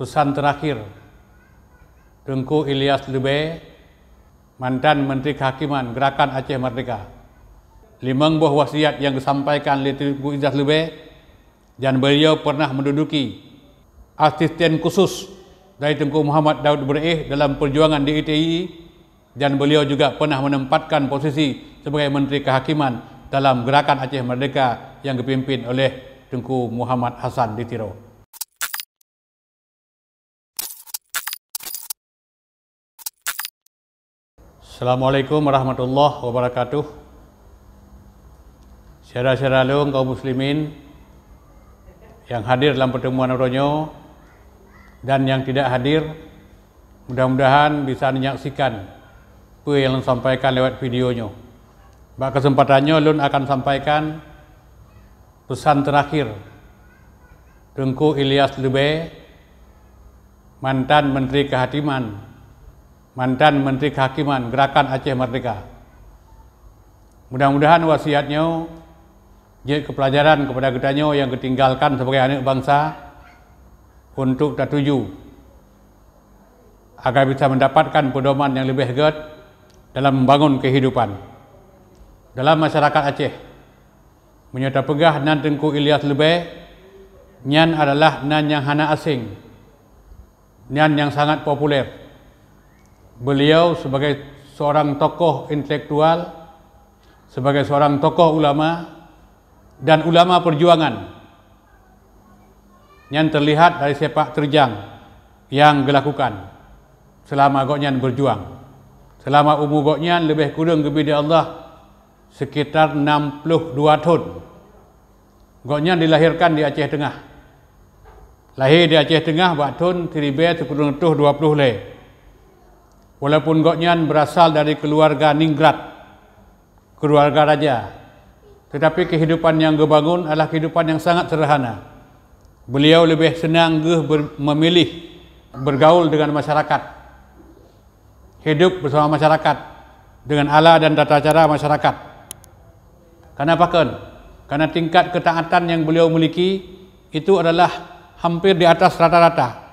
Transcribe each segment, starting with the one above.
pesan terakhir Tengku Ilyas Lube, mantan Menteri Kehakiman Gerakan Aceh Merdeka. Limang buah wasiat yang disampaikan oleh Tengku Ilyas Lube dan beliau pernah menduduki asisten khusus dari Tengku Muhammad Daud Bereih dalam perjuangan di ITI dan beliau juga pernah menempatkan posisi sebagai Menteri Kehakiman dalam Gerakan Aceh Merdeka yang dipimpin oleh Tengku Muhammad Hasan Ditiro. Assalamualaikum warahmatullahi wabarakatuh. Syara-syara lu kaum muslimin yang hadir dalam pertemuan Ronyo dan yang tidak hadir, mudah-mudahan bisa menyaksikan apa yang disampaikan sampaikan lewat videonya. Pada kesempatannya lu akan sampaikan pesan terakhir Tengku Ilyas Lube, mantan Menteri Kehatiman mantan Menteri Kehakiman Gerakan Aceh Merdeka. Mudah-mudahan wasiatnya jadi kepelajaran kepada kitanya yang ketinggalkan sebagai anak bangsa untuk tertuju agar bisa mendapatkan pedoman yang lebih hebat dalam membangun kehidupan dalam masyarakat Aceh. Menyata pegah nan tengku Ilyas Lebeh, nyan adalah nan yang hana asing, nyan yang sangat populer. beliau sebagai seorang tokoh intelektual, sebagai seorang tokoh ulama, dan ulama perjuangan yang terlihat dari sepak terjang yang dilakukan selama Goknyan berjuang. Selama umur Goknyan lebih kurang kepada Allah sekitar 62 tahun. Goknyan dilahirkan di Aceh Tengah. Lahir di Aceh Tengah buat tahun 1920 leh. Walaupun Goknyan berasal dari keluarga Ningrat, keluarga raja, tetapi kehidupan yang gebangun adalah kehidupan yang sangat sederhana. Beliau lebih senang ge memilih bergaul dengan masyarakat, hidup bersama masyarakat dengan ala dan tata cara masyarakat. Kenapa kan? Karena tingkat ketaatan yang beliau miliki itu adalah hampir di atas rata-rata.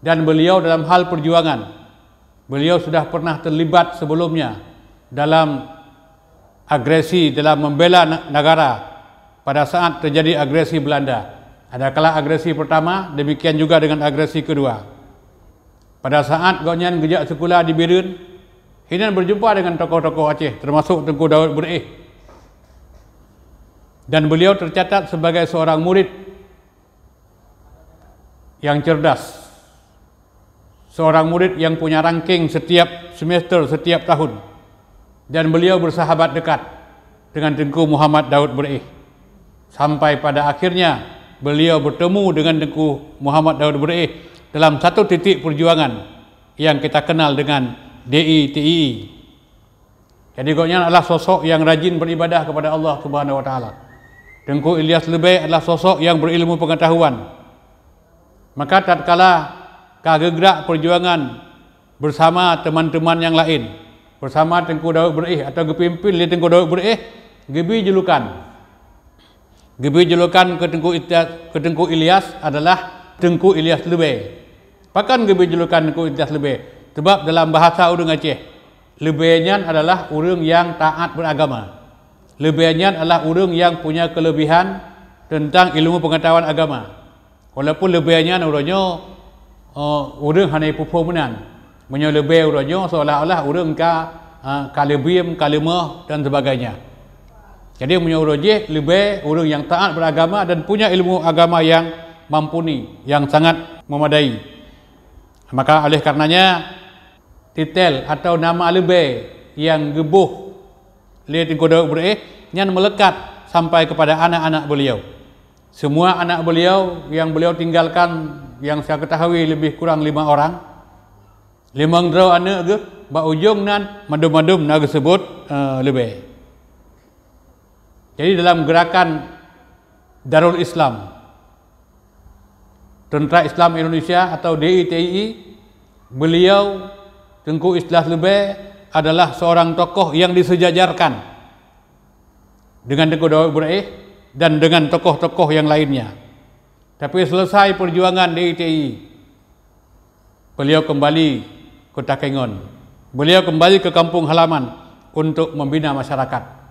Dan beliau dalam hal perjuangan, Beliau sudah pernah terlibat sebelumnya dalam agresi dalam membela negara pada saat terjadi agresi Belanda. Adakala agresi pertama, demikian juga dengan agresi kedua. Pada saat Gonyan Gejak Sekolah di Birun, Hinan berjumpa dengan tokoh-tokoh Aceh termasuk Tengku Daud Bur'ih. Dan beliau tercatat sebagai seorang murid yang cerdas seorang murid yang punya ranking setiap semester, setiap tahun. Dan beliau bersahabat dekat dengan Tengku Muhammad Daud Bereh. Sampai pada akhirnya, beliau bertemu dengan Tengku Muhammad Daud Bereh dalam satu titik perjuangan yang kita kenal dengan DITI. Jadi Goknya adalah sosok yang rajin beribadah kepada Allah Subhanahu Wa Taala. Tengku Ilyas Lebay adalah sosok yang berilmu pengetahuan. Maka tatkala kagegerak perjuangan bersama teman-teman yang lain bersama Tengku Daud Berih atau kepimpin di Tengku Daud Berih gebi julukan gebi julukan ke Tengku, Itias, ke Tengku Ilyas adalah Tengku Ilyas lebih. pakan gebi julukan Tengku Ilyas lebih. sebab dalam bahasa Udung Aceh lebihnya adalah orang yang taat beragama lebihnya adalah orang yang punya kelebihan tentang ilmu pengetahuan agama walaupun lebihnya orangnya urang oh, hanai pupu menan menyo lebih urang seolah-olah urang ka kalebim ha, kalema dan sebagainya jadi menyo urang je lebih urang yang taat beragama dan punya ilmu agama yang mampuni yang sangat memadai maka oleh karenanya titel atau nama lebih yang gebuh lihat di kodok berih yang melekat sampai kepada anak-anak beliau. Semua anak beliau yang beliau tinggalkan yang saya ketahui lebih kurang lima orang. Lima draw anak ke, ba ujung nan madum-madum nak sebut uh, eh, lebih. Jadi dalam gerakan Darul Islam, Tentera Islam Indonesia atau DITI, beliau Tengku Islah Lebih adalah seorang tokoh yang disejajarkan dengan Tengku Dawud Ibrahim dan dengan tokoh-tokoh yang lainnya. Tapi selesai perjuangan di ITI, beliau kembali ke Takengon. Beliau kembali ke kampung halaman untuk membina masyarakat.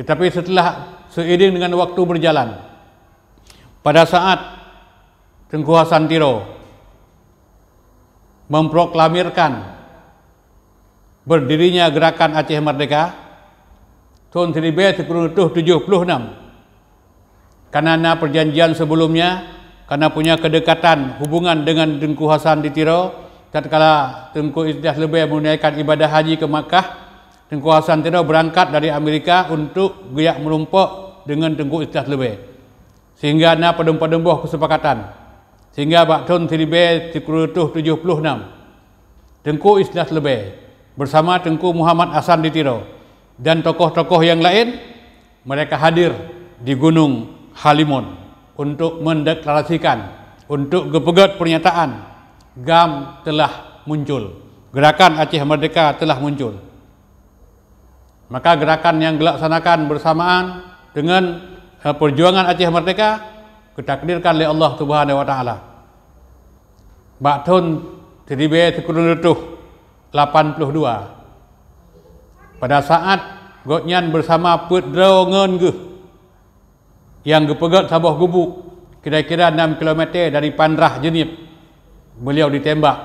Tetapi setelah seiring dengan waktu berjalan, pada saat Tengku Hasan Tiro memproklamirkan berdirinya gerakan Aceh Merdeka, Tahun 76, Kerana perjanjian sebelumnya Kerana punya kedekatan hubungan dengan Tengku Hasan di Tiro Tatkala Tengku Izdah lebih menunaikan ibadah haji ke Makkah Tengku Hasan Tiro berangkat dari Amerika untuk Giyak merumpuk dengan Tengku Izdah lebih Sehingga na pedembuh-pedembuh kesepakatan Sehingga Pak Baktun Tiribe Tikrutuh 76 Tengku Islas Lebih bersama Tengku Muhammad Hasan di Tiro dan tokoh-tokoh yang lain mereka hadir di Gunung Halimun untuk mendeklarasikan untuk gepegat pernyataan GAM telah muncul gerakan Aceh Merdeka telah muncul maka gerakan yang dilaksanakan bersamaan dengan eh, perjuangan Aceh Merdeka ditakdirkan oleh Allah Subhanahu wa taala Baktun Tribe Sekurun 82 pada saat gotnyan bersama pedro ngen ge yang gepegat sabah gubuk kira-kira 6 km dari pandrah jenib beliau ditembak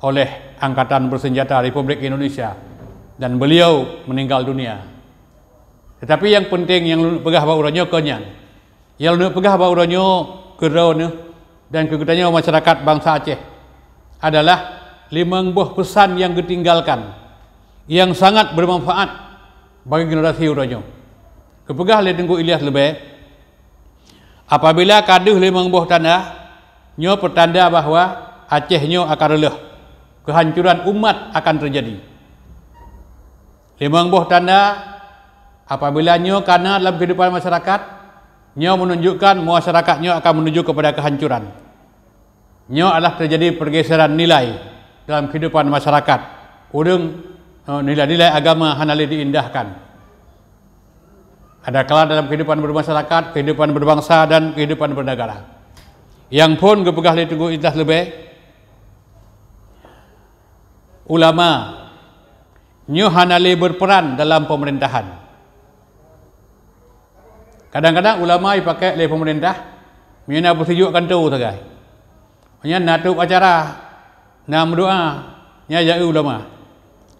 oleh angkatan bersenjata Republik Indonesia dan beliau meninggal dunia tetapi yang penting yang lunuk pegah bau ronyo kenyang. Yang lunuk pegah bau ronyo kerau dan kegutanya masyarakat bangsa Aceh adalah lima buah pesan yang ditinggalkan yang sangat bermanfaat bagi generasi urajo. Kepegah le tengku Ilyas lebih. Apabila kaduh le mengboh tanda, nyo pertanda bahawa Aceh nyo akan reluh. Kehancuran umat akan terjadi. Le mengboh tanda apabila nyo kana dalam kehidupan masyarakat, nyo menunjukkan masyarakat nyo akan menuju kepada kehancuran. Nyo adalah terjadi pergeseran nilai dalam kehidupan masyarakat. Udeng nilai-nilai oh, agama hanali diindahkan. Ada kala dalam kehidupan bermasyarakat, kehidupan berbangsa dan kehidupan bernegara. Yang pun gepegah li tunggu indah lebih. Ulama new hanali berperan dalam pemerintahan. Kadang-kadang ulama dipakai oleh pemerintah. Mereka bersujuk kan tahu tak guys. Hanya natuk acara. Nak berdoa. Nya jai Ulama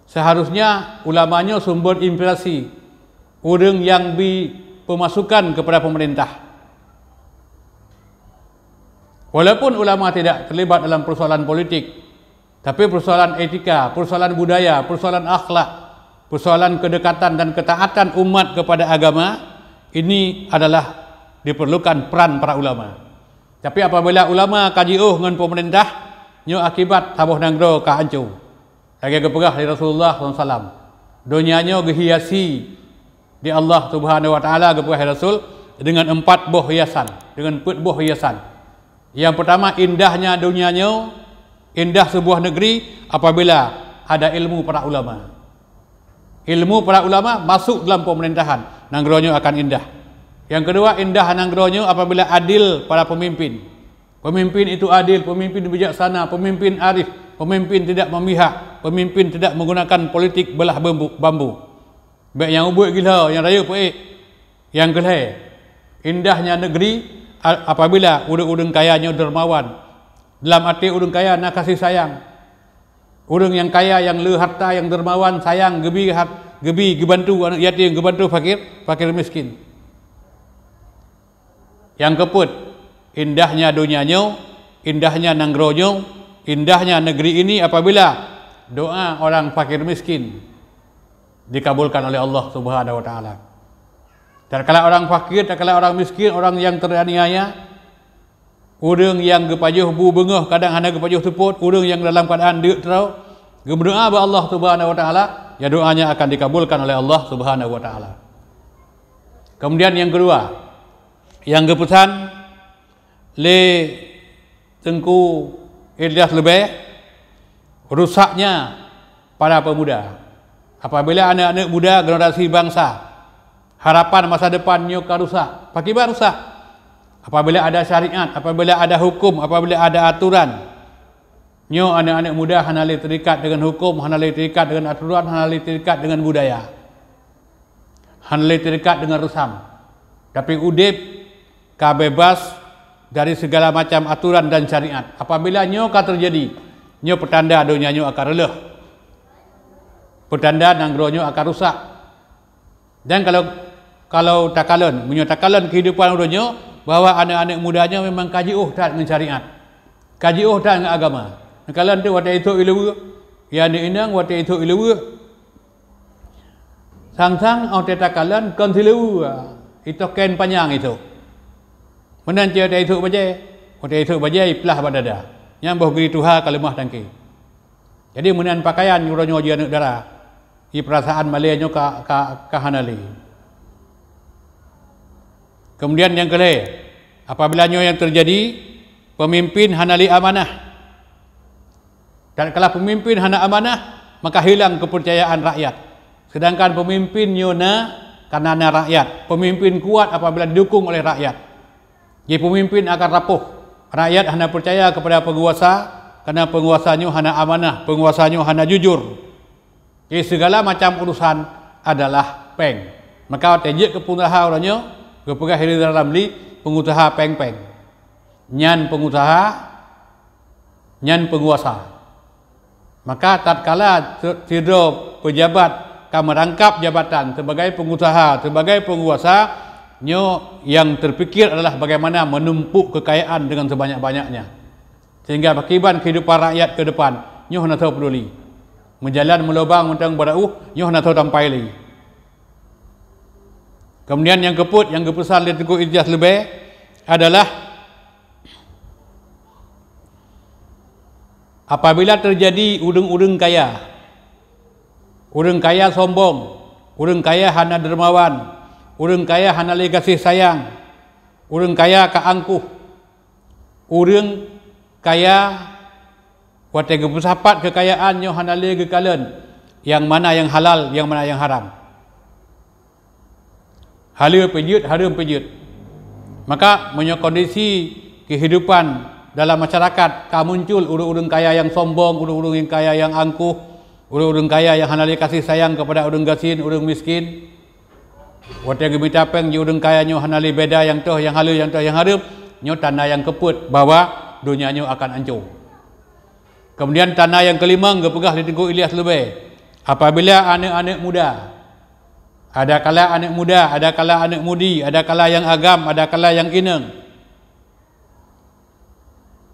seharusnya ulamanya sumber inflasi orang yang bi pemasukan kepada pemerintah walaupun ulama tidak terlibat dalam persoalan politik tapi persoalan etika, persoalan budaya, persoalan akhlak persoalan kedekatan dan ketaatan umat kepada agama ini adalah diperlukan peran para ulama tapi apabila ulama kaji'uh oh dengan pemerintah nyo akibat tabuh nanggro kehancur lagi geperah di Rasulullah SAW dunianya kehiasi di Allah Subhanahu Wa Taala geperah Rasul dengan empat buah hiasan dengan empat buah hiasan yang pertama indahnya dunianya indah sebuah negeri apabila ada ilmu para ulama ilmu para ulama masuk dalam pemerintahan nanggeronya akan indah yang kedua indah nanggeronya apabila adil para pemimpin pemimpin itu adil pemimpin bijaksana pemimpin arif pemimpin tidak memihak, pemimpin tidak menggunakan politik belah bambu. bambu. Baik yang ubat gila, yang raya puik, eh. yang gelai. Indahnya negeri apabila udung udeng kayanya dermawan. Dalam arti udung kaya nak kasih sayang. Udung yang kaya, yang le harta, yang dermawan, sayang, gebi, hat, gebi, gebantu, anak yatim, gebantu, fakir, fakir miskin. Yang keput, indahnya dunianya, indahnya nanggronya, indahnya negeri ini apabila doa orang fakir miskin dikabulkan oleh Allah Subhanahu wa taala. Dan kalau orang fakir, dan kalau orang miskin, orang yang teraniaya, urang yang gepajuh bu bengah kadang hana gepajuh tuput, urang yang dalam keadaan dia terau, berdoa ba Allah Subhanahu wa taala, ya doanya akan dikabulkan oleh Allah Subhanahu wa taala. Kemudian yang kedua, yang keputusan le tengku Ilyas lebih rusaknya para pemuda. Apabila anak-anak muda generasi bangsa harapan masa depan nyoka rusak, pakibat rusak. Apabila ada syariat, apabila ada hukum, apabila ada aturan, nyo anak-anak muda hanali terikat dengan hukum, hanali terikat dengan aturan, hanali terikat dengan budaya. Hanali terikat dengan rusam. Tapi udip kabebas bebas dari segala macam aturan dan syariat. Apabila nyoka terjadi, nyo petanda adanya nyo akan reluh. petanda dan geronyo akan rusak. Dan kalau kalau takalon, menyo takalon kehidupan geronyo, bahawa anak-anak mudanya memang kaji uhdat uhuh dengan syariat. Kaji uhdat uhuh dengan agama. Kalau nanti waktu itu ilu, ya ni inang waktu itu ilu. Sang-sang, awak tak kan silu. Itu ken panjang itu. Menang dia dari tuk bajai. Kau dari tuk bajai pelah pada dah. Yang boh geri tuha kalemah tangki. Jadi menang pakaian nyuruhnya dia nak darah. Ia perasaan malayanya ke ka, ka, hanali. Kemudian yang kedua, apabila yang terjadi, pemimpin hanali amanah. Dan kalau pemimpin hana amanah, maka hilang kepercayaan rakyat. Sedangkan pemimpin nyona karena rakyat. Pemimpin kuat apabila didukung oleh rakyat. Ya pemimpin akan rapuh. Rakyat hanya percaya kepada penguasa kerana penguasanya hanya amanah, penguasanya hanya jujur. Ya segala macam urusan adalah peng. Maka tejik ke pengusaha orangnya, kepada hilir dalam li pengusaha peng-peng. Nyan pengusaha, nyan penguasa. Maka tak kala tidak pejabat kamu rangkap jabatan sebagai pengusaha, sebagai penguasa, nyo yang terfikir adalah bagaimana menumpuk kekayaan dengan sebanyak-banyaknya sehingga berkiban kehidupan rakyat ke depan nyo hendak tahu peduli menjalan melobang untuk berdakwah uh, nyo hendak tahu sampai lagi kemudian yang keput yang keputusan dia tengku ijaz lebih adalah apabila terjadi udeng-udeng kaya udeng kaya sombong udeng kaya hana dermawan Urang kaya hanalai kasih sayang. Urang kaya ka angkuh. Urang kaya buat wate gepusapat kekayaan yang nyo hanalai gekalen. Yang mana yang halal, yang mana yang haram. Halu penyut, halu penyut. Maka menyo kondisi kehidupan dalam masyarakat ka muncul urang-urang kaya yang sombong, urang-urang kaya yang angkuh, urang-urang kaya yang hanalai kasih sayang kepada urang gasin, urang miskin. Waktu yang kita peng jurung kaya nyu hanali beda yang toh yang halu yang toh yang harap nyu tanah yang keput bawa dunia nyu akan hancur. Kemudian tanah yang kelima gepegah di tengku Ilyas lebih. Apabila anak-anak muda ada kala anak muda, ada kala anak mudi, ada kala yang agam, ada kala yang ineng.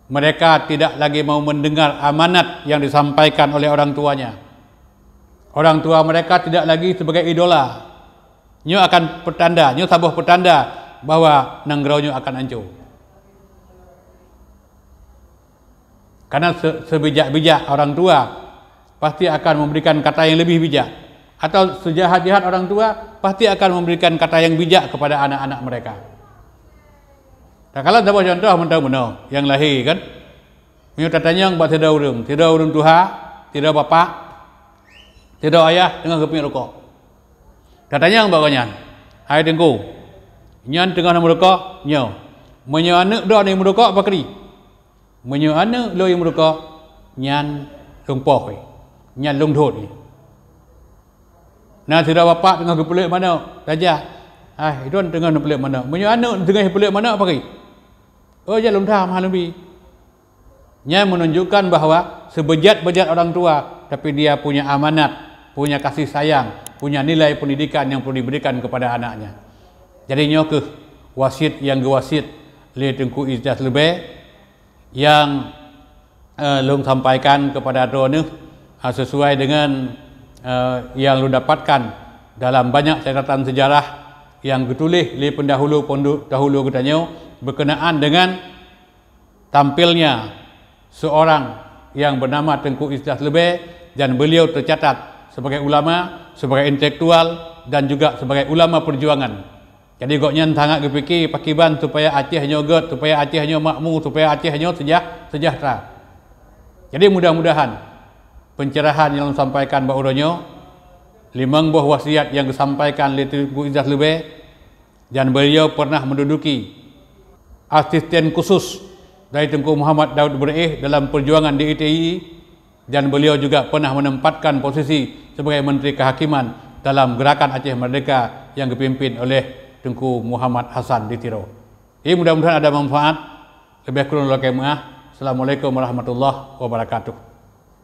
Mereka tidak lagi mau mendengar amanat yang disampaikan oleh orang tuanya. Orang tua mereka tidak lagi sebagai idola, nyo akan petanda, nyo sabuh petanda, bahwa nanggrau nyo akan hancur. Karena se sebijak-bijak orang tua pasti akan memberikan kata yang lebih bijak. Atau sejahat-jahat orang tua pasti akan memberikan kata yang bijak kepada anak-anak mereka. Tak kalah sabuh contoh, mentau-mentau yang lahir kan. Nyo tatanya buat tidak urung, tidak urung tuha, tidak bapak, tidak ayah dengan keping rokok. Tak tanya apa kau nyan. Hai tengku. Nyan tengah nak merdeka, nyau. Menyu anak dah ni merdeka apa kali? Menyu anak lo yang merdeka, nyan lung pokoi. Nyan lung thot Nah tira bapa tengah kepulek mana? Raja. Hai, don tengah nak mana? Menyu anak tengah pulek mana apa kali? Oh ya lung tham halumbi. Nyan menunjukkan bahawa sebejat-bejat orang tua tapi dia punya amanat, punya kasih sayang, punya nilai pendidikan yang perlu diberikan kepada anaknya. Jadi ke wasit yang gewasit Li Tengku Izdas Lebe yang uh, lu sampaikan kepada Adon uh, ah, sesuai dengan uh, yang lu dapatkan dalam banyak catatan sejarah yang ditulis oleh pendahulu penduk, dahulu kedanya berkenaan dengan tampilnya seorang yang bernama Tengku Izdas Lebe dan beliau tercatat sebagai ulama, sebagai intelektual dan juga sebagai ulama perjuangan. Jadi goknya sangat gepiki pakiban supaya atihnya gerd, supaya atihnya makmu, supaya atihnya sejah, sejahtera. Jadi mudah-mudahan pencerahan yang disampaikan pak Uronyo, limang buah wasiat yang disampaikan Letri Bu Izzah Lube, dan beliau pernah menduduki asisten khusus dari Tengku Muhammad Daud Bereh dalam perjuangan di ITI dan beliau juga pernah menempatkan posisi sebagai Menteri Kehakiman dalam gerakan Aceh Merdeka yang dipimpin oleh Tengku Muhammad Hasan Ditiro. Ini mudah-mudahan ada manfaat. Lebih kurang lebih kemah. Assalamualaikum warahmatullahi wabarakatuh.